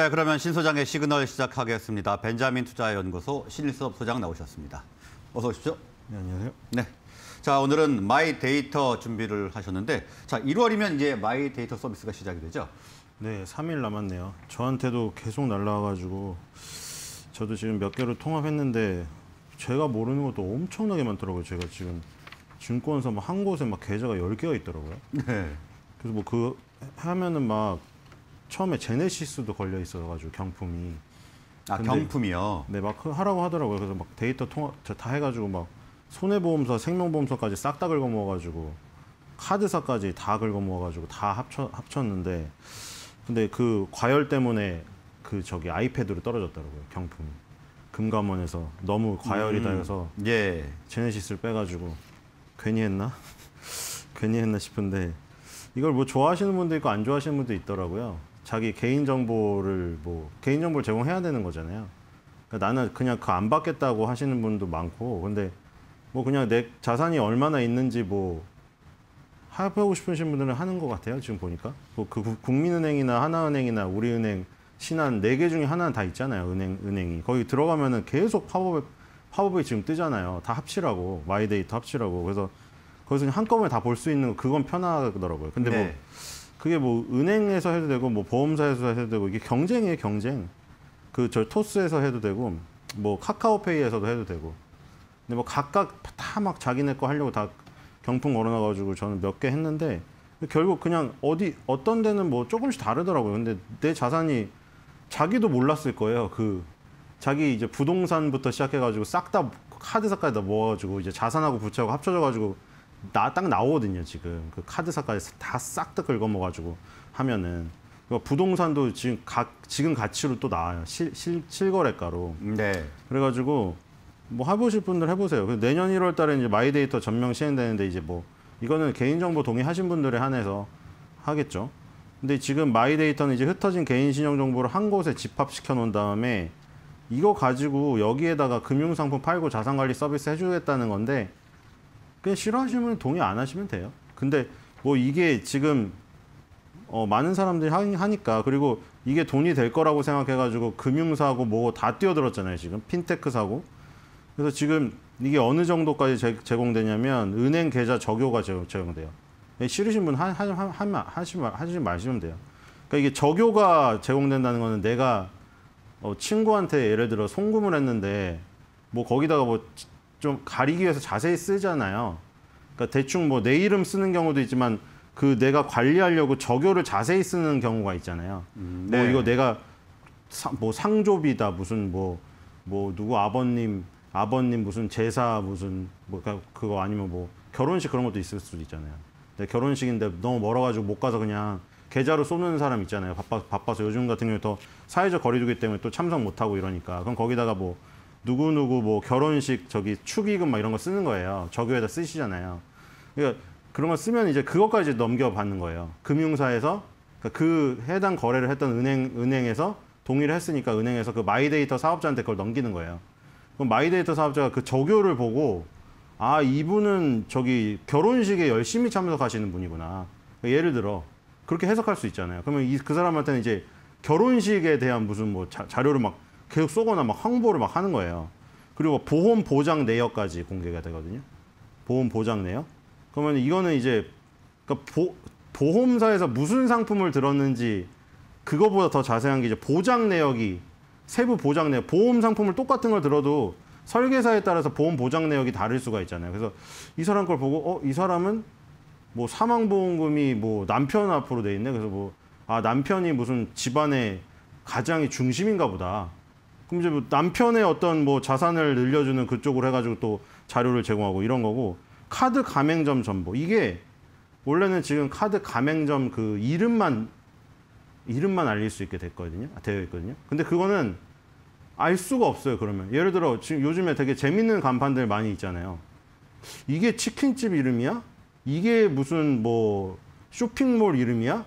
네, 그러면 신 소장의 시그널 시작하겠습니다. 벤자민 투자연구소 신일섭 소장 나오셨습니다. 어서 오십시오. 네, 안녕하세요. 네. 자, 오늘은 마이 데이터 준비를 하셨는데 자, 1월이면 이제 마이 데이터 서비스가 시작이 되죠? 네, 3일 남았네요. 저한테도 계속 날라와 가지고 저도 지금 몇 개를 통합했는데 제가 모르는 것도 엄청나게 많더라고요. 제가 지금 증권사 한 곳에 막 계좌가 열개가 있더라고요. 네. 그래서 뭐그 하면은 막 처음에 제네시스도 걸려 있어가지고 경품이. 아 경품이요. 네, 막 그 하라고 하더라고요. 그래서 막 데이터 통화 다 해가지고 막 손해보험사, 생명보험사까지 싹 다 긁어모아가지고 카드사까지 다 긁어모아가지고 다 합쳐 합쳤는데 근데 그 과열 때문에 그 저기 아이패드로 떨어졌더라고요 경품이. 금감원에서 너무 과열이다 해서 음, 예. 제네시스를 빼가지고 괜히 했나? 괜히 했나 싶은데 이걸 뭐 좋아하시는 분도 있고 안 좋아하시는 분도 있더라고요. 자기 개인 정보를 뭐 개인 정보를 제공해야 되는 거잖아요. 그러니까 나는 그냥 그 안 받겠다고 하시는 분도 많고 근데 뭐 그냥 내 자산이 얼마나 있는지 뭐 하고 싶으신 분들은 하는 것 같아요. 지금 보니까 뭐 그 국민은행이나 하나은행이나 우리은행 신한 네 개 중에 하나는 다 있잖아요. 은행 은행이 거기 들어가면은 계속 팝업에 팝업이 지금 뜨잖아요. 다 합치라고 마이데이터 합치라고 그래서 거기서 한꺼번에 다 볼 수 있는 거 그건 편하더라고요. 근데 뭐 네. 뭐 그게 뭐 은행에서 해도 되고 뭐 보험사에서 해도 되고 이게 경쟁이에요 경쟁 그 저 토스에서 해도 되고 뭐 카카오페이에서도 해도 되고 근데 뭐 각각 다 막 자기네 거 하려고 다 경품 걸어놔가지고 저는 몇 개 했는데 결국 그냥 어디 어떤 데는 뭐 조금씩 다르더라고요 근데 내 자산이 자기도 몰랐을 거예요 그 자기 이제 부동산부터 시작해가지고 싹 다 카드사까지 다 모아가지고 이제 자산하고 부채하고 합쳐져가지고 나딱 나오거든요 지금 그 카드사까지 다 싹 다 긁어먹어가지고 하면은 부동산도 지금 가, 지금 가치로 또 나와요 실, 실 실거래가로 네. 그래가지고 뭐 해보실 분들 해보세요 내년 1월 달에 이제 마이데이터 전명 시행되는데 이제 뭐 이거는 개인정보 동의하신 분들에 한해서 하겠죠 근데 지금 마이데이터는 이제 흩어진 개인 신용 정보를 한 곳에 집합시켜 놓은 다음에 이거 가지고 여기에다가 금융상품 팔고 자산관리 서비스 해주겠다는 건데 그냥 싫어하시면 동의 안 하시면 돼요. 근데 뭐 이게 지금 어, 많은 사람들이 하, 니까 그리고 이게 돈이 될 거라고 생각해가지고 금융사고 뭐 다 뛰어들었잖아요 지금 핀테크사고 그래서 지금 이게 어느 정도까지 제, 공되냐면 은행 계좌 적용가 적용돼요 예, 싫으신 분 하, 하, 하, 하시, 하시지 마시면 돼요 그러니까 이게 적용가 제공된다는 거는 내가 어, 친구한테 예를 들어 송금을 했는데 뭐 거기다가 뭐좀 가리기 위해서 자세히 쓰잖아요. 그러니까 대충 뭐 내 이름 쓰는 경우도 있지만 그 내가 관리하려고 저교를 자세히 쓰는 경우가 있잖아요. 음, 뭐 네. 뭐 이거 내가 사, 뭐 상조비다 무슨 뭐뭐 뭐 누구 아버님 아버님 무슨 제사 무슨 뭐 그러니까 그거 아니면 뭐 결혼식 그런 것도 있을 수도 있잖아요. 근데 결혼식인데 너무 멀어가지고 못 가서 그냥 계좌로 쏘는 사람 있잖아요. 바빠, 바빠서 요즘 같은 경우에 더 사회적 거리두기 때문에 또 참석 못하고 이러니까 그럼 거기다가 뭐 누구누구 뭐 결혼식 저기 축의금 막 이런 거 쓰는 거예요. 저교에다 쓰시잖아요. 그러니까 그런 거 쓰면 이제 그것까지 넘겨받는 거예요. 금융사에서 그러니까 그 해당 거래를 했던 은행, 은행에서 동의를 했으니까 은행에서 그 마이데이터 사업자한테 그걸 넘기는 거예요. 그럼 마이데이터 사업자가 그 저교를 보고 아 이분은 저기 결혼식에 열심히 참석하시는 분이구나. 그러니까 예를 들어 그렇게 해석할 수 있잖아요. 그러면 이, 그 사람한테는 이제 결혼식에 대한 무슨 뭐 자, 자료를 막 계속 쏘거나 막 항보를 막 하는 거예요. 그리고 보험 보장 내역까지 공개가 되거든요. 보험 보장 내역. 그러면 이거는 이제 그러니까 보, 보험사에서 무슨 상품을 들었는지 그거보다 더 자세한 게 이제 보장 내역이 세부 보장 내역, 보험 상품을 똑같은 걸 들어도 설계사에 따라서 보험 보장 내역이 다를 수가 있잖아요. 그래서 이 사람 걸 보고 어, 이 사람은 뭐 사망 보험금이 뭐 남편 앞으로 돼 있네. 그래서 뭐 아, 남편이 무슨 집안의 가장의 중심인가 보다. 그럼 이제 뭐 남편의 어떤 뭐 자산을 늘려주는 그쪽으로 해가지고 또 자료를 제공하고 이런 거고 카드 가맹점 전보 이게 원래는 지금 카드 가맹점 그 이름만 이름만 알릴 수 있게 됐거든요 아, 되어 있거든요 근데 그거는 알 수가 없어요 그러면 예를 들어 지금 요즘에 되게 재밌는 간판들 많이 있잖아요 이게 치킨집 이름이야 이게 무슨 뭐 쇼핑몰 이름이야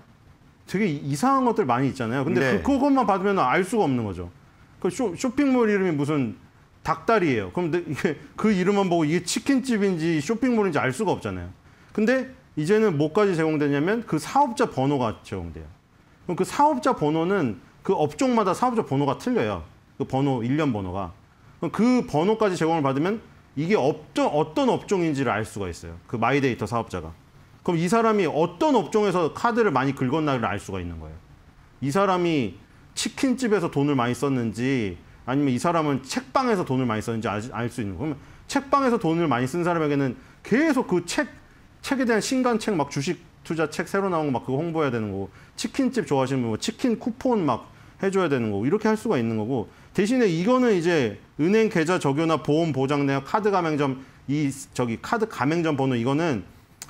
되게 이상한 것들 많이 있잖아요 근데 네. 그것만 받으면 알 수가 없는 거죠 그 쇼, 쇼핑몰 이름이 무슨 닭다리예요. 그럼 이게 그 이름만 보고 이게 치킨집인지 쇼핑몰인지 알 수가 없잖아요. 근데 이제는 뭐까지 제공되냐면 그 사업자 번호가 제공돼요. 그럼 그 사업자 번호는 그 업종마다 사업자 번호가 틀려요. 그 번호, 일련 번호가. 그 번호까지 제공을 받으면 이게 업종, 어떤 업종인지를 알 수가 있어요. 그 마이데이터 사업자가. 그럼 이 사람이 어떤 업종에서 카드를 많이 긁었나를 알 수가 있는 거예요. 이 사람이 치킨집에서 돈을 많이 썼는지 아니면 이 사람은 책방에서 돈을 많이 썼는지 알 수 있는 거면 책방에서 돈을 많이 쓴 사람에게는 계속 그 책 책에 대한 신간책 막 주식 투자 책 새로 나온 거 막 그거 홍보해야 되는 거고 치킨집 좋아하시는 분뭐 치킨 쿠폰 막 해줘야 되는 거고 이렇게 할 수가 있는 거고 대신에 이거는 이제 은행 계좌 적용이나 보험 보장 내역 카드 가맹점 이 저기 카드 가맹점 번호 이거는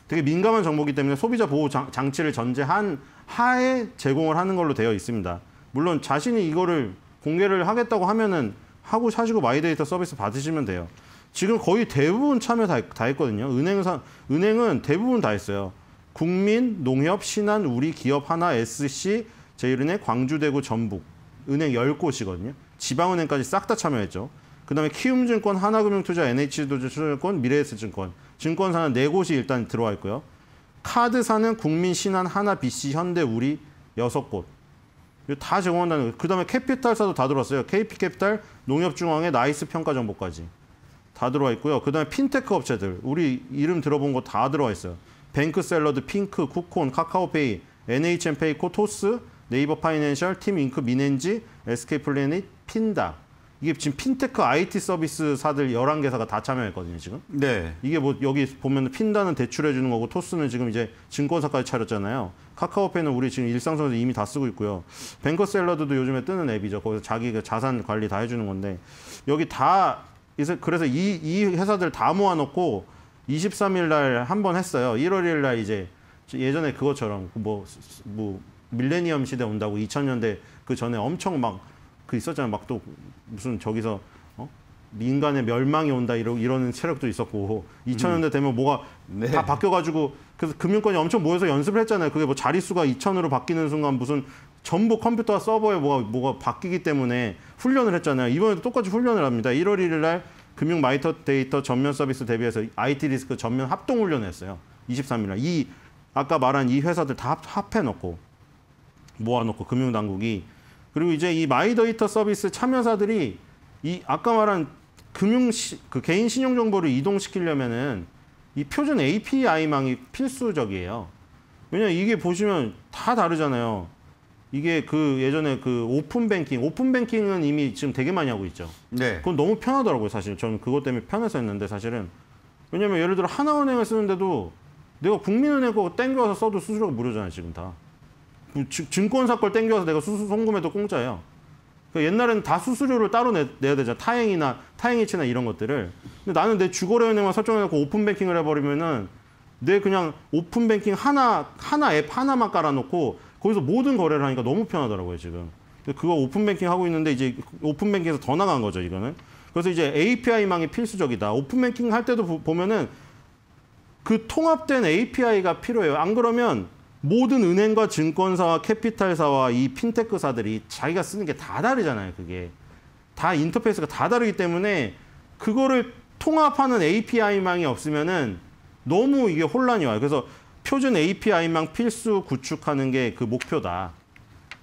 되게 민감한 정보기 때문에 소비자 보호 장치를 전제한 하에 제공을 하는 걸로 되어 있습니다. 물론 자신이 이거를 공개를 하겠다고 하면은 하고 사시고 마이데이터 서비스 받으시면 돼요. 지금 거의 대부분 참여 다, 다 했거든요. 은행은, 은행은 대부분 다 했어요. 국민, 농협, 신한, 우리, 기업, 하나, SC, 제일은행, 광주대구, 전북. 은행 10곳이거든요. 지방은행까지 싹 다 참여했죠. 그 다음에 키움증권, 하나금융투자, NH도주증권, 미래에셋증권. 증권사는 4곳이 일단 들어와 있고요. 카드사는 국민, 신한, 하나, BC, 현대, 우리 6곳. 다 제공한다는 거예요. 그다음에 캐피탈사도 다 들어왔어요. KP캐피탈, 농협중앙회, 나이스 평가 정보까지 다 들어와 있고요. 그다음에 핀테크 업체들 우리 이름 들어본 거 다 들어와 있어요. 뱅크샐러드, 핑크, 쿠콘, 카카오페이, NHM페이코, 토스, 네이버 파이낸셜, 팀잉크, 미넨지, SK플래닛, 핀다 이게 지금 핀테크 IT 서비스사들 11개사가 다 참여했거든요, 지금. 네. 이게 뭐 여기 보면 핀다는 대출해 주는 거고 토스는 지금 이제 증권사까지 차렸잖아요. 카카오페이는 우리 지금 일상생활에서 이미 다 쓰고 있고요. 뱅커 샐러드도 요즘에 뜨는 앱이죠. 거기서 자기 그 자산 관리 다 해주는 건데 여기 다 그래서 이, 이 회사들 다 모아놓고 23일 날 한 번 했어요. 1월 1일 날 이제 예전에 그것처럼 뭐, 뭐 밀레니엄 시대 온다고 2000년대 그 전에 엄청 막 그있었잖아막또 무슨 저기서 어? 민간의 네 멸망이 온다 이러, 이러는 체력도 있었고 2000년대 음. 되면 뭐가 네. 다 바뀌어가지고 그래서 금융권이 엄청 모여서 연습을 했잖아요. 그게 뭐 자릿수가 2000으로 바뀌는 순간 무슨 전부 컴퓨터와 서버에 뭐가, 뭐가 바뀌기 때문에 훈련을 했잖아요. 이번에도 똑같이 훈련을 합니다. 1월 1일 날 금융 마이터 데이터 전면 서비스 대비해서 IT 리스크 전면 합동 훈련을 했어요. 23일 날. 이 아까 말한 이 회사들 다 합해 놓고 모아 놓고 금융 당국이 그리고 이제 이마이더이터 서비스 참여사들이 이 아까 말한 금융 시, 그 개인 신용 정보를 이동시키려면은 이 표준 API망이 필수적이에요. 왜냐 이게 보시면 다 다르잖아요. 이게 그 예전에 그 오픈 뱅킹, 오픈 뱅킹은 이미 지금 되게 많이 하고 있죠. 네. 그건 너무 편하더라고요, 사실. 저는 그것 때문에 편해서 했는데 사실은 왜냐면 예를 들어 하나은행을 쓰는데도 내가 국민은행 거 땡겨서 써도 수수료가 무료잖아요, 지금 다. 그 증권사 걸 땡겨서 내가 수수 송금해도 공짜예요. 그러니까 옛날에는 다 수수료를 따로 내, 야 되잖아. 타행이나 타행이체나 이런 것들을. 근데 나는 내 주거래은행만 설정해놓고 오픈뱅킹을 해버리면은 내 그냥 오픈뱅킹 하나 하나 앱 하나만 깔아놓고 거기서 모든 거래를 하니까 너무 편하더라고요 지금. 그거 오픈뱅킹 하고 있는데 이제 오픈뱅킹에서 더 나간 거죠 이거는. 그래서 이제 API망이 필수적이다. 오픈뱅킹 할 때도 보면은 그 통합된 API가 필요해요. 안 그러면 모든 은행과 증권사와 캐피탈사와 이 핀테크사들이 자기가 쓰는 게 다 다르잖아요. 그게 다 인터페이스가 다 다르기 때문에 그거를 통합하는 API망이 없으면은 너무 이게 혼란이 와요. 그래서 표준 API망 필수 구축하는 게 그 목표다.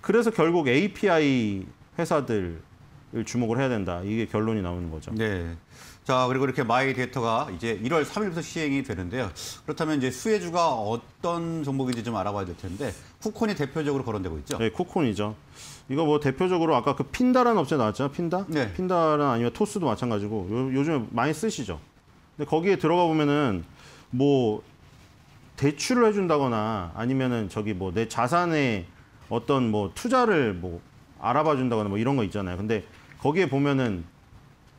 그래서 결국 API 회사들을 주목을 해야 된다. 이게 결론이 나오는 거죠. 네. 자, 그리고 이렇게 마이 데이터가 이제 1월 3일부터 시행이 되는데요. 그렇다면 이제 수혜주가 어떤 종목인지 좀 알아봐야 될 텐데 쿠콘이 대표적으로 거론되고 있죠? 네, 쿠콘이죠. 이거 뭐 대표적으로 아까 그 핀다라는 업체 나왔잖아 핀다? 네. 핀다는 아니면 토스도 마찬가지고 요, 요즘에 많이 쓰시죠. 근데 거기에 들어가 보면은 뭐 대출을 해준다거나 아니면은 저기 뭐 내 자산에 어떤 뭐 투자를 뭐 알아봐 준다거나 뭐 이런 거 있잖아요. 근데 거기에 보면은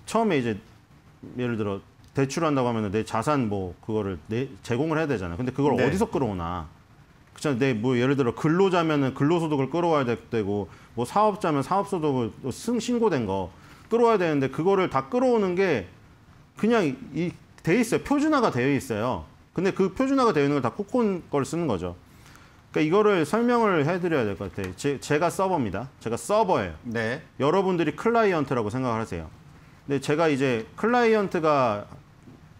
처음에 이제 예를 들어 대출한다고 하면 내 자산 뭐 그거를 내, 제공을 해야 되잖아요. 근데 그걸 네. 어디서 끌어오나? 그렇잖아요. 내뭐 예를 들어 근로자면은 근로소득을 끌어와야 되고 뭐 사업자면 사업소득을 승 신고된 거 끌어와야 되는데 그거를 다 끌어오는 게 그냥 이돼 있어요. 표준화가 되어 있어요. 근데 그 표준화가 되어 있는 걸다 코콘 걸 쓰는 거죠. 그러니까 이거를 설명을 해드려야 될 것 같아요. 제, 제가 서버입니다. 제가 서버예요. 네. 여러분들이 클라이언트라고 생각을 하세요. 근데 제가 이제 클라이언트가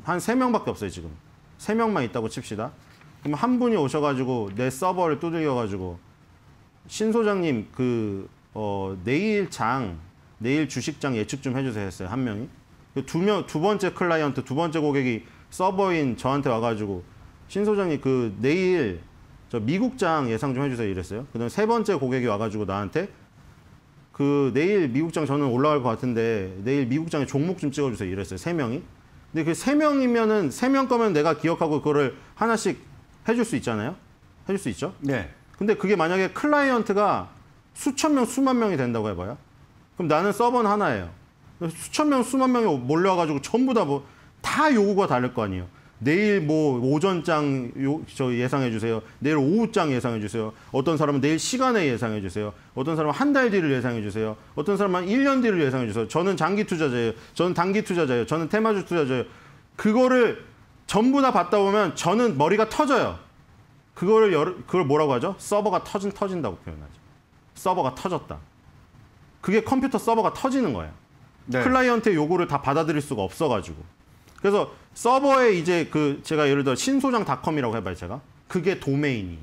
한 세명밖에 없어요, 지금. 세명만 있다고 칩시다. 그럼 한 분이 오셔가지고 내 서버를 두들겨가지고 신 소장님 그 어, 내일 장, 내일 주식장 예측 좀 해주세요 했어요, 한 명이. 그 두 명, 두 번째 클라이언트, 두 번째 고객이 서버인 저한테 와가지고 신 소장님 그 내일 저 미국장 예상 좀 해주세요 이랬어요. 그 다음 세 번째 고객이 와가지고 나한테 그 내일 미국장 저는 올라갈 것 같은데 내일 미국장에 종목 좀 찍어주세요 이랬어요 세 명이 근데 그 세 명이면은 세 명 거면 내가 기억하고 그거를 하나씩 해줄 수 있잖아요 해줄 수 있죠 네 근데 그게 만약에 클라이언트가 수천 명 수만 명이 된다고 해봐요 그럼 나는 서버는 하나예요 수천 명 수만 명이 몰려가지고 와 전부 다 뭐다 뭐, 다 요구가 다를 거 아니에요 내일 뭐 오전장 요, 저 예상해 주세요. 내일 오후장 예상해 주세요. 어떤 사람은 내일 시간에 예상해 주세요. 어떤 사람은 한 달 뒤를 예상해 주세요. 어떤 사람은 1년 뒤를 예상해 주세요. 저는 장기 투자자예요. 저는 단기 투자자예요. 저는 테마주 투자자예요. 그거를 전부 다받다 보면 저는 머리가 터져요. 그거를 여 그걸 뭐라고 하죠? 서버가 터진 터진다고 표현하죠. 서버가 터졌다. 그게 컴퓨터 서버가 터지는 거예요. 네. 클라이언트의 요구를 다 받아들일 수가 없어가지고. 그래서 서버에 이제 그 제가 예를 들어 신소장닷컴이라고 해봐요 제가 그게 도메인이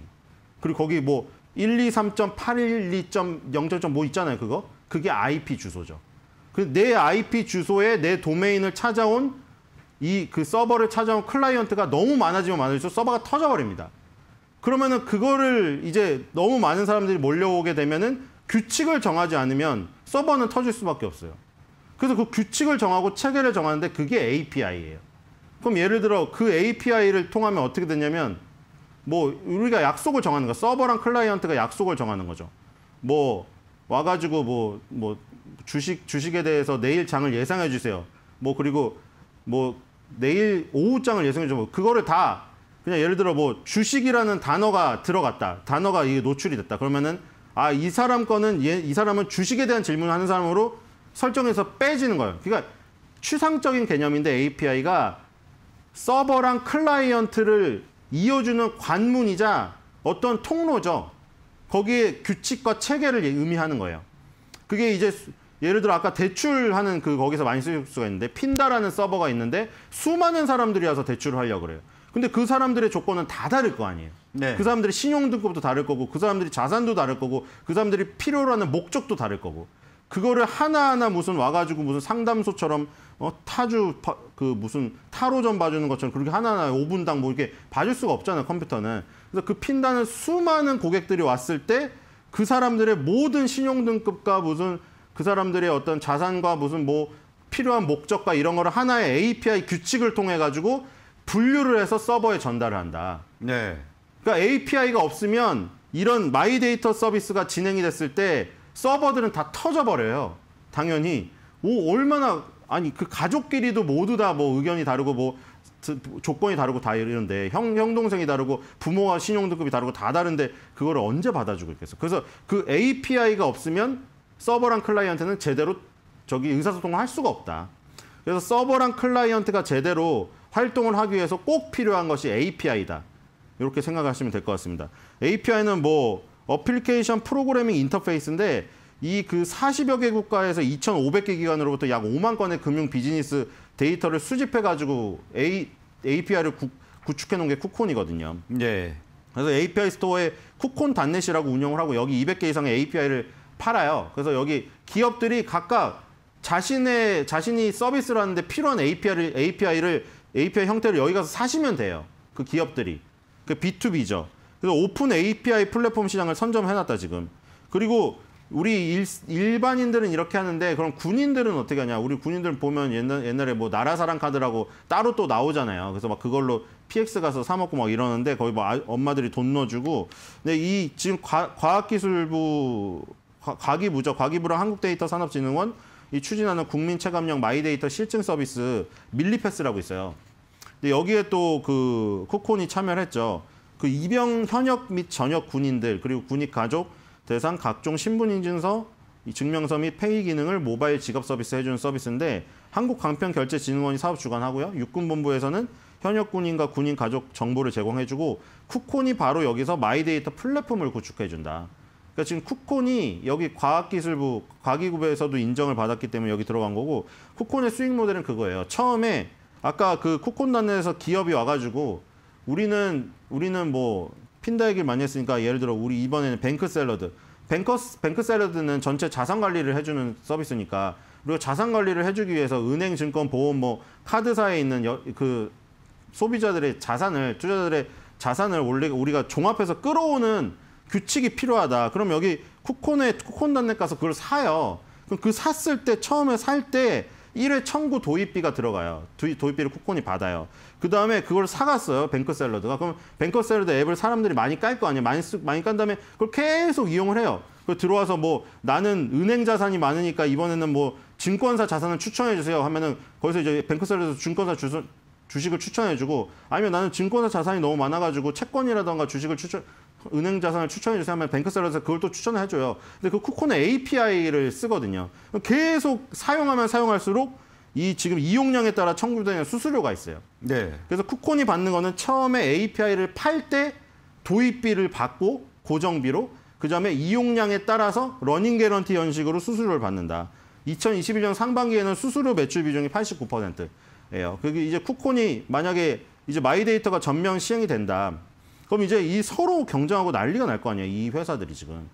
그리고 거기 뭐 123.812.0.뭐 있잖아요 그거 그게 IP 주소죠 그 내 IP 주소에 내 도메인을 찾아온 이 그 서버를 찾아온 클라이언트가 너무 많아지면 많아질수록 서버가 터져버립니다 그러면은 그거를 이제 너무 많은 사람들이 몰려오게 되면은 규칙을 정하지 않으면 서버는 터질 수밖에 없어요 그래서 그 규칙을 정하고 체계를 정하는데 그게 API예요. 그럼 예를 들어 그 API를 통하면 어떻게 되냐면 뭐 우리가 약속을 정하는 거 서버랑 클라이언트가 약속을 정하는 거죠. 뭐 와가지고 뭐뭐 뭐 주식 주식에 대해서 내일 장을 예상해 주세요. 뭐 그리고 뭐 내일 오후 장을 예상해 주면 뭐 그거를 다 그냥 예를 들어 뭐 주식이라는 단어가 들어갔다. 단어가 이게 노출이 됐다. 그러면은 아 이 사람 거는 얘, 예, 이 사람은 주식에 대한 질문을 하는 사람으로 설정에서 빼지는 거예요. 그러니까 추상적인 개념인데 API가 서버랑 클라이언트를 이어주는 관문이자 어떤 통로죠. 거기에 규칙과 체계를 의미하는 거예요. 그게 이제 예를 들어 아까 대출하는 그 거기서 많이 쓰일 수가 있는데 핀다라는 서버가 있는데 수많은 사람들이 와서 대출을 하려고 그래요. 근데 그 사람들의 조건은 다 다를 거 아니에요. 네. 그 사람들의 신용 등급도 다를 거고 그 사람들이 자산도 다를 거고 그 사람들이 필요로 하는 목적도 다를 거고 그거를 하나하나 무슨 와가지고 무슨 상담소처럼 어, 타주 파, 그 무슨 타로점 봐주는 것처럼 그렇게 하나하나 5분당 뭐 이렇게 봐줄 수가 없잖아요 컴퓨터는 그래서 그핀다는 수많은 고객들이 왔을 때 그 사람들의 모든 신용등급과 무슨 그 사람들의 어떤 자산과 무슨 뭐 필요한 목적과 이런 거를 하나의 API 규칙을 통해 가지고 분류를 해서 서버에 전달을 한다 네. 그러니까 API가 없으면 이런 마이데이터 서비스가 진행이 됐을 때 서버들은 다 터져버려요. 당연히 오 얼마나 아니 그 가족끼리도 모두 다 뭐 의견이 다르고 뭐 조건이 다르고 다 이런데 형, 형 동생이 다르고 부모와 신용등급이 다르고 다 다른데 그걸 언제 받아주고 있겠어. 그래서 그 API가 없으면 서버랑 클라이언트는 제대로 저기 의사소통을 할 수가 없다. 그래서 서버랑 클라이언트가 제대로 활동을 하기 위해서 꼭 필요한 것이 API다. 이렇게 생각하시면 될 것 같습니다. API는 뭐 어플리케이션 프로그래밍 인터페이스인데 이 그 40여 개 국가에서 2,500개 기관으로부터 약 5만 건의 금융 비즈니스 데이터를 수집해 가지고 A, API를 구, 구축해 놓은 게 쿠콘이거든요. 네. 그래서 API 스토어에 쿠콘 단넷이라고 운영을 하고 여기 200개 이상의 API를 팔아요. 그래서 여기 기업들이 각각 자신의 자신이 서비스를 하는데 필요한 API를 API를 API 형태를 여기 가서 사시면 돼요. 그 기업들이. 그 B2B죠. 그래서 오픈 API 플랫폼 시장을 선점해놨다 지금. 그리고 우리 일, 일반인들은 이렇게 하는데 그럼 군인들은 어떻게 하냐? 우리 군인들 보면 옛날, 옛날에 뭐 나라 사랑 카드라고 따로 또 나오잖아요. 그래서 막 그걸로 PX 가서 사 먹고 막 이러는데 거의 뭐 아, 엄마들이 돈 넣어주고. 근데 이 지금 과, 과학기술부 과, 과기부죠. 과기부랑 한국데이터산업진흥원 이 추진하는 국민체감형 마이데이터 실증 서비스 밀리패스라고 있어요. 근데 여기에 또 그 코콘이 참여를 했죠. 그 입영 현역 및 전역 군인들 그리고 군익 가족 대상 각종 신분인증서 증명서 및 페이 기능을 모바일 지갑 서비스 해주는 서비스인데 한국광평결제진흥원이 사업 주관하고요. 육군본부에서는 현역 군인과 군인 가족 정보를 제공해주고 쿠콘이 바로 여기서 마이데이터 플랫폼을 구축해준다. 그러니까 지금 쿠콘이 여기 과학기술부 과기구에서도 인정을 받았기 때문에 여기 들어간 거고 쿠콘의 수익 모델은 그거예요. 처음에 아까 그 쿠콘 단에서 기업이 와가지고 우리는 우리는 뭐 핀다 얘기를 많이 했으니까 예를 들어 우리 이번에는 뱅크 샐러드. 뱅크 뱅크 샐러드는 전체 자산 관리를 해주는 서비스니까 그리고 자산 관리를 해주기 위해서 은행, 증권, 보험, 뭐 카드사에 있는 여, 그 소비자들의 자산을 투자들의 자산을 원래 우리가 종합해서 끌어오는 규칙이 필요하다. 그럼 여기 쿠콘에쿠콘단 n 가서 그걸 사요. 그럼 그 샀을 때 처음에 살때 1회 청구 도입비가 들어가요. 도입비를 쿠폰이 받아요. 그 다음에 그걸 사갔어요. 뱅크샐러드가. 그럼 뱅크샐러드 앱을 사람들이 많이 깔 거 아니에요. 많이 쓰, 많이 깐 다음에 그걸 계속 이용을 해요. 그 들어와서 뭐 나는 은행 자산이 많으니까 이번에는 뭐 증권사 자산을 추천해 주세요 하면은 거기서 이제 뱅크셀러드 증권사 주소, 주식을 추천해 주고 아니면 나는 증권사 자산이 너무 많아 가지고 채권이라던가 주식을 추천 은행 자산을 추천해 주세요 하면 뱅크셀러에서 그걸 또 추천을 해줘요. 근데 그쿠콘의 API를 쓰거든요. 계속 사용하면 사용할수록 이 지금 이용량에 따라 청구되는 수수료가 있어요. 네. 그래서 쿠콘이 받는 거는 처음에 API를 팔 때 도입비를 받고 고정비로 그다음에 이용량에 따라서 러닝 개런티 연식으로 수수료를 받는다. 2021년 상반기에는 수수료 매출 비중이 89%예요. 그게 이제 쿠콘이 만약에 이제 마이데이터가 전면 시행이 된다. 그럼 이제 이 서로 경쟁하고 난리가 날 거 아니야. 이 회사들이 지금.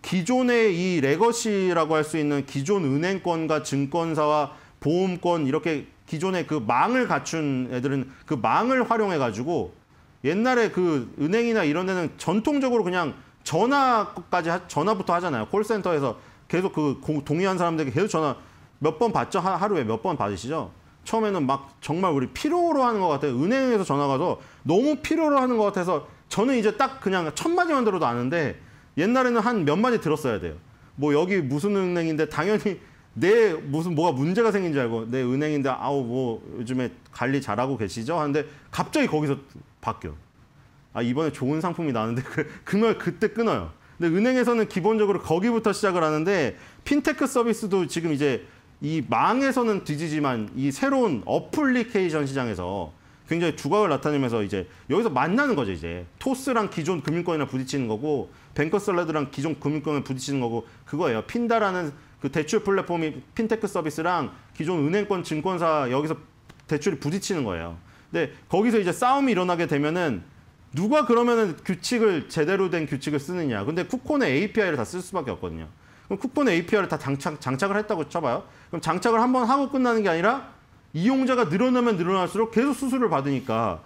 기존의 이 레거시라고 할 수 있는 기존 은행권과 증권사와 보험권 이렇게 기존의 그 망을 갖춘 애들은 그 망을 활용해 가지고 옛날에 그 은행이나 이런 데는 전통적으로 그냥 전화까지 하, 전화부터 하잖아요. 콜센터에서 계속 그 동의한 사람들에게 계속 전화 몇 번 받죠? 하루에 몇 번 받으시죠? 처음에는 막 정말 우리 필요로 하는 것 같아요. 은행에서 전화가 서 너무 필요로 하는 것 같아서 저는 이제 딱 그냥 천 마디만 들어도 아는데 옛날에는 한 몇 마디 들었어야 돼요. 뭐 여기 무슨 은행인데 당연히 내 무슨 뭐가 문제가 생긴 줄 알고 내 은행인데 아우 뭐 요즘에 관리 잘하고 계시죠? 하는데 갑자기 거기서 바뀌어. 아 이번에 좋은 상품이 나는데 왔 그, 그날 그때 끊어요. 근데 은행에서는 기본적으로 거기부터 시작을 하는데 핀테크 서비스도 지금 이제 이 망에서는 뒤지지만 이 새로운 어플리케이션 시장에서 굉장히 주각을 나타내면서 이제 여기서 만나는 거죠 이제 토스랑 기존 금융권이랑 부딪히는 거고 뱅커샐러드랑 기존 금융권을 부딪히는 거고 그거예요 핀다라는 그 대출 플랫폼이 핀테크 서비스랑 기존 은행권 증권사 여기서 대출이 부딪히는 거예요 근데 거기서 이제 싸움이 일어나게 되면은 누가 그러면은 규칙을 제대로 된 규칙을 쓰느냐 근데 쿠콘의 API를 다 쓸 수밖에 없거든요 그럼 쿠폰 API를 다 장착, 장착을 했다고 쳐봐요. 그럼 장착을 한 번 하고 끝나는 게 아니라 이용자가 늘어나면 늘어날수록 계속 수수료를 받으니까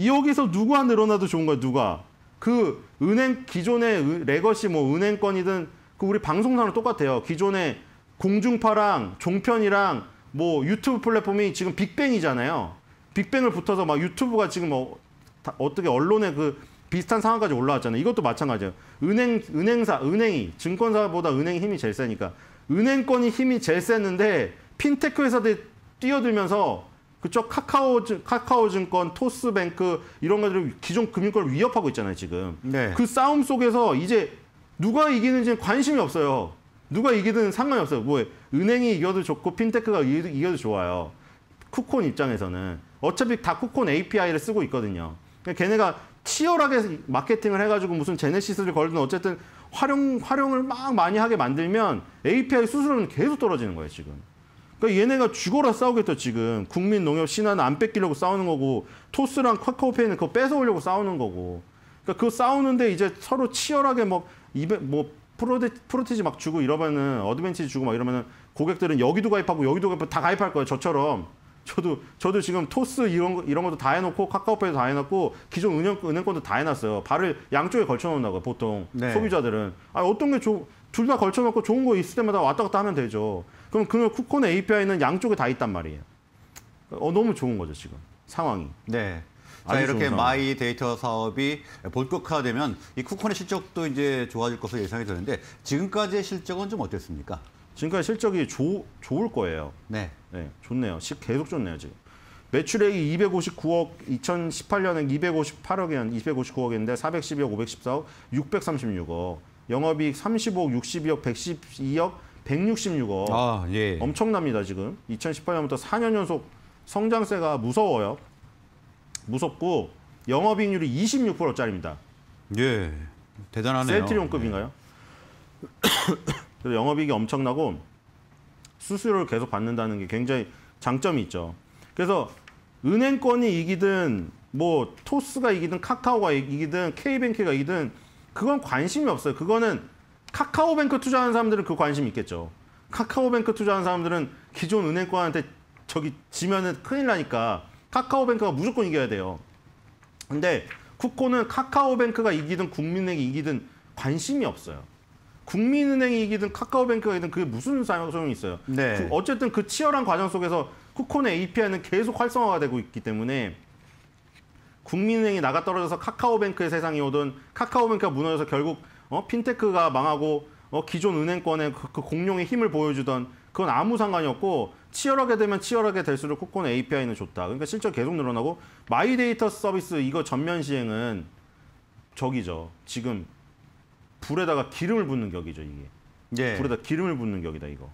여기서 누가 늘어나도 좋은 거야, 누가. 그 은행 기존의 레거시 뭐 은행권이든 그 우리 방송사랑 똑같아요. 기존의 공중파랑 종편이랑 뭐 유튜브 플랫폼이 지금 빅뱅이잖아요. 빅뱅을 붙어서 막 유튜브가 지금 뭐 어떻게 언론에그 비슷한 상황까지 올라왔잖아요. 이것도 마찬가지예요. 은행, 은행사, 은행이, 증권사보다 은행이 힘이 제일 세니까. 은행권이 힘이 제일 셌는데, 핀테크 회사들이 뛰어들면서 그쪽 카카오, 카카오 증권, 토스뱅크, 이런 것들을 기존 금융권을 위협하고 있잖아요, 지금. 네. 그 싸움 속에서 이제 누가 이기는지는 관심이 없어요. 누가 이기든 상관이 없어요. 뭐, 은행이 이겨도 좋고, 핀테크가 이겨도 좋아요. 쿠폰 입장에서는. 어차피 다 쿠폰 API를 쓰고 있거든요. 그러니까 걔네가 치열하게 마케팅을 해가지고 무슨 제네시스를 걸든 어쨌든 활용, 활용을 막 많이 하게 만들면 API 수수료는 계속 떨어지는 거예요, 지금. 그러니까 얘네가 죽어라 싸우겠죠, 지금. 국민 농협 신화는 안 뺏기려고 싸우는 거고, 토스랑 카카오페이는 그거 뺏어오려고 싸우는 거고. 그러니까 그거 싸우는데 이제 서로 치열하게 막, 이에 뭐, 프로데, 프로티지 막 주고 이러면은, 어드벤티지 주고 막 이러면은, 고객들은 여기도 가입하고 여기도 가입하고 다 가입할 거예요, 저처럼. 저도 저도 지금 토스 이런 이런 것도 다 해놓고 카카오페이도 다 해놨고 기존 은행 은행권도 다 해놨어요. 발을 양쪽에 걸쳐놓는다고 보통 네. 소비자들은 아 어떤 게 좋? 둘 다 걸쳐놓고 좋은 거 있을 때마다 왔다 갔다 하면 되죠. 그럼 그 쿠폰의 API는 양쪽에 다 있단 말이에요. 어 너무 좋은 거죠 지금 상황이. 네. 자, 이렇게 마이 데이터 사업이 본격화되면 이 쿠폰의 실적도 이제 좋아질 것으로 예상이 되는데 지금까지의 실적은 좀 어땠습니까? 지금까지 실적이 조, 좋을 거예요. 네. 네, 좋네요. 계속 좋네요, 지금. 매출액이 259억, 2018년에 258억이었, 259억인데 412억, 514억, 636억. 영업이익 35억, 62억, 112억, 166억. 아, 예. 엄청납니다, 지금. 2018년부터 4년 연속 성장세가 무서워요. 무섭고 영업이익률이 26%짜리입니다. 예. 대단하네요. 셀트리온급인가요? 예. 그래서 영업이익이 엄청나고 수수료를 계속 받는다는 게 굉장히 장점이 있죠. 그래서 은행권이 이기든 뭐 토스가 이기든 카카오가 이기든 K뱅크가 이기든 그건 관심이 없어요. 그거는 카카오뱅크 투자하는 사람들은 그 관심 이 있겠죠. 카카오뱅크 투자하는 사람들은 기존 은행권한테 저기 지면은 큰일 나니까 카카오뱅크가 무조건 이겨야 돼요. 근데 쿠코는 카카오뱅크가 이기든 국민에게 이기든 관심이 없어요. 국민은행이기든 카카오뱅크이든 그게 무슨 소용이 있어요. 네. 그 어쨌든 그 치열한 과정 속에서 쿠폰의 API는 계속 활성화가 되고 있기 때문에 국민은행이 나가 떨어져서 카카오뱅크의 세상이 오든 카카오뱅크가 무너져서 결국 어, 핀테크가 망하고 어, 기존 은행권의 그, 그, 공룡의 힘을 보여주던 그건 아무 상관이 없고 치열하게 되면 치열하게 될수록 쿠폰의 API는 좋다. 그러니까 실적 계속 늘어나고 마이데이터 서비스 이거 전면 시행은 저기죠. 지금 불에다가 기름을 붓는 격이죠 이게. 예. 불에다 기름을 붓는 격이다 이거.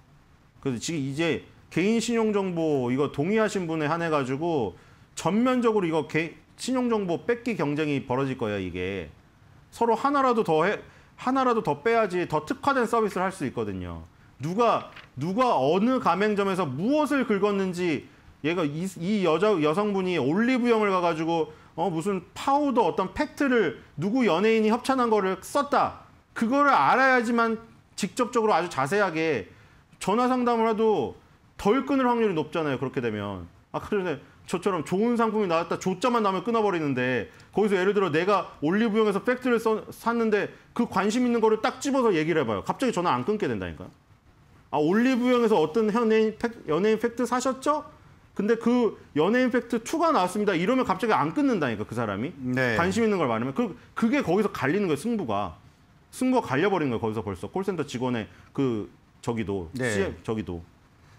그래서 지금 이제 개인 신용정보 이거 동의하신 분에 한해 가지고 전면적으로 이거 개, 신용정보 뺏기 경쟁이 벌어질 거예요 이게. 서로 하나라도 더 해, 하나라도 더 빼야지 더 특화된 서비스를 할 수 있거든요. 누가 누가 어느 가맹점에서 무엇을 긁었는지 얘가 이, 이 여자 여성분이 올리브영을 가가지고 어 무슨 파우더 어떤 팩트를 누구 연예인이 협찬한 거를 썼다. 그거를 알아야지만 직접적으로 아주 자세하게 전화 상담을 해도 덜 끊을 확률이 높잖아요. 그렇게 되면. 아까 전에 저처럼 좋은 상품이 나왔다 조자만 나면 끊어버리는데 거기서 예를 들어 내가 올리브영에서 팩트를 써, 샀는데 그 관심 있는 거를 딱 집어서 얘기를 해봐요. 갑자기 전화 안 끊게 된다니까. 아 올리브영에서 어떤 연예인, 팩, 연예인 팩트 사셨죠? 근데 그 연예인 팩트 2가 나왔습니다. 이러면 갑자기 안 끊는다니까 그 사람이. 네. 관심 있는 걸 말하면. 그, 그게 거기서 갈리는 거예요 승부가. 승거 갈려버린 거예요. 거기서 벌써 콜센터 직원의 그 저기도 네. CM 저기도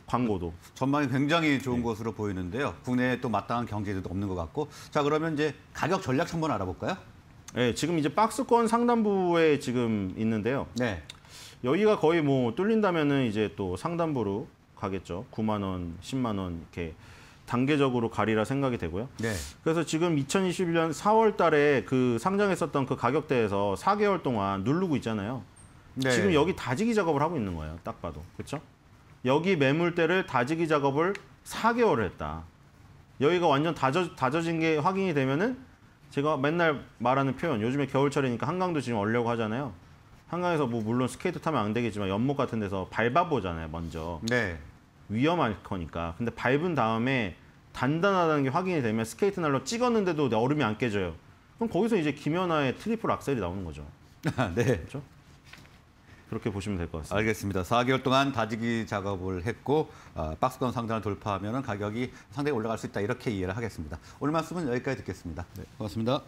광고도 전망이 굉장히 좋은 네. 것으로 보이는데요. 국내에 또 마땅한 경제도 없는 것 같고 자 그러면 이제 가격 전략 한번 알아볼까요? 네, 지금 이제 박스권 상단부에 지금 있는데요. 네. 여기가 거의 뭐 뚫린다면은 이제 또 상단부로 가겠죠. 9만 원, 10만 원 이렇게 단계적으로 가리라 생각이 되고요. 네. 그래서 지금 2021년 4월 달에 그 상장했었던 그 가격대에서 4개월 동안 누르고 있잖아요. 네. 지금 여기 다지기 작업을 하고 있는 거예요. 딱 봐도. 그렇죠? 여기 매물대를 다지기 작업을 4개월 했다. 여기가 완전 다져, 다져진 게 확인이 되면은 제가 맨날 말하는 표현, 요즘에 겨울철이니까 한강도 지금 얼려고 하잖아요. 한강에서 뭐 물론 스케이트 타면 안 되겠지만 연못 같은 데서 밟아보잖아요, 먼저. 네. 위험할 거니까. 근데 밟은 다음에 단단하다는 게 확인이 되면 스케이트 날로 찍었는데도 얼음이 안 깨져요. 그럼 거기서 이제 김연아의 트리플 악셀이 나오는 거죠. 아, 네. 그렇죠? 그렇게 보시면 될 것 같습니다. 알겠습니다. 4개월 동안 다지기 작업을 했고 어, 박스권 상단을 돌파하면 가격이 상당히 올라갈 수 있다 이렇게 이해를 하겠습니다. 오늘 말씀은 여기까지 듣겠습니다. 네. 고맙습니다.